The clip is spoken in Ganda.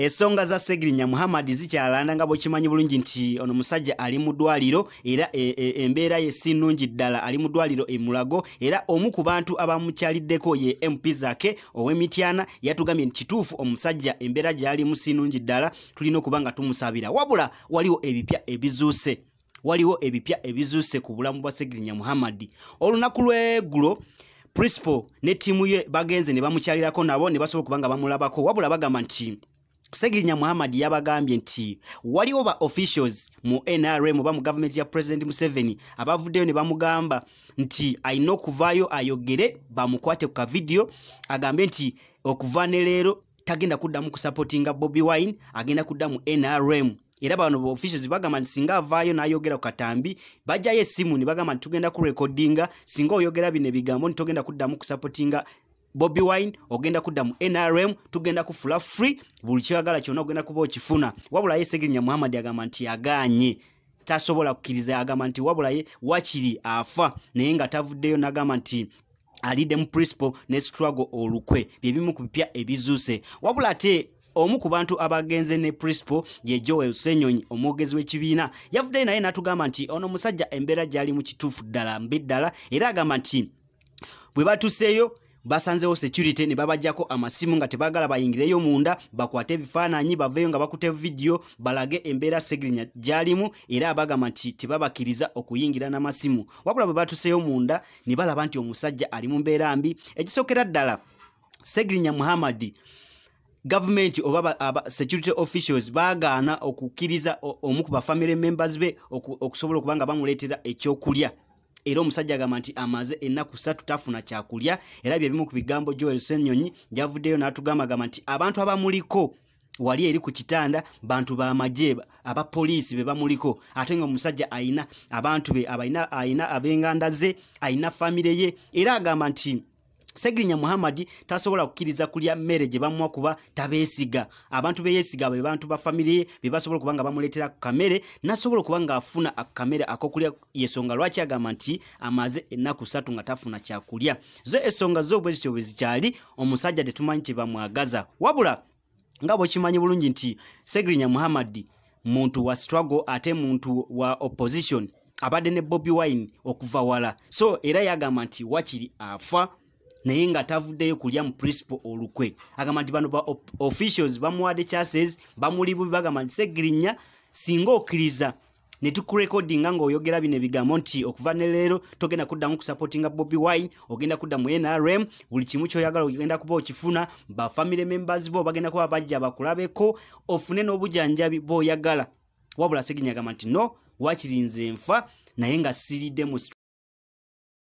ensonga za segirinya muhammad zikyalanda nga bwekimanyi bulungi nti ono musajja ali mu ddwaliro era e, e, embeera ye si nnungi ddala ali mu ddwaliro emulago era omu ku bantu abamukyaliddeko ye mp zake owemityana yatugambye nti kituufu omusajja embeera gyalimu si nnungi ddala tulina okuba nga tumusabira wabula waliwo ebipya ebizuuse waliwo ebipya ebizuuse ku bulamu bwa segirinya muhammad olunaku lweggulo principal ne ttiimu ye bagenze ne bamukyalirako nabo ne basobola okuba nga bamulabako wabula bagamba nti segirinya muhammad yabagambye nti waliwo ba officials mu nrm oba mu gavumenti ya president museveni abavuddeyo ne bamugamba nti alina okuvaayo ayogere bamukwate ku kavidiyo agambe nti okuva ne leero tagenda kuddamu kusapotinga bobi wine agenda kuddamu nrm era bano officials bagamba nti singa avaayo n'ayogera ku katambi bajjayo essimu ne bagamba nti tugenda kurekodinga singa oyogera bino ebigambo ntitogenda kuddamu kusapotinga bobi wine ogenda kudda mu nrm tugenda kufula free buli kyagala kyonna ogenda kuba okifuna wabulaye segirinya muhammad agamba nti aganye tasobola kukkiriza agamba nti wabulaye wakiri afa naye nga tavuddeyo nagamba nti alidde mu principal ne struggle olukwe byebimu ku bipya ebizuuse wabula ate omu ku bantu abagenze ne principal ye joel senyonyi omwogezi w'ekibiina yavuddeyo naye natugamba nti ono omusajja embeera gyali mu kituufu ddala mbi ddala era agamba nti bwe batuseeyo basanzewo security ne babajjako amasimu nga tebagala bayingireyo munda bakwate ebifaananyi baveeyo nga bakute vidiyo balage embeera segirinya gyalimu era abagamba nti tebabakkiriza okuyingira n'amasimu wabula bwe batuseeyo munda ne balaba nti omusajja ali mu mbeera mbi ekisookera ddala segirinya muhammadi gavumenti oba security officials baagaana okukkiriza omu ku bafamire members be okusobola okuba nga bamuleetera ekyokulya era omusajja agamba nti amaze ennaku ssatu tafuna kyakulya era byebimu ku bigambo joel senyonyi gyavuddeyo n'atugamba agamba nti abantu abamuliko wali eri ku kitanda bantu bamaje abapoliisi be bamuliko ate nga omusajja ayina abantu be aina ayina abenganda ze ayina famire ye era agamba nti segirinya muhammadi tasobola kukkiriza kulya mmere gye bamuwa kuba tabeesiga abantu beyeesiga be bantu ba famire ye be basobola okuba nga bamuleetera ku kamere nasobola okuba afuna akamere akokulya yesonga lwaki agamba nti amaze ennaku ssatu nga tafuna kyakulya zo esonga zo bwe zityo bwe zikyali omusajja tetumanyi kye bamwagaza wabula nga bwekimanyi bulungi nti segirinya muhammadi muntu wa struggle ate muntu wa opposition abadde ne bobi wine okuva wala so era yagamba nti wakiri afa naye nga tavuddeyo kulya mu principal olukwe agamba nti bano ba officials bamuwadde chases bamulibu bagamba nti segirinya singa okkiriza ne tukurekodinga ng'oyogera bino ebigambo nti okuva ne leero togenda kuddamu kusupotinga bobi wine ogenda kuddamu nrm buli kimu kyoyagala ogenda kuba okifuna bafamily members bo bagenda kuba bajja bakulabeko ofune n'obujanjabi boyagala wabula segenya agamba nti no wakirinze nfa naye nga siriddemu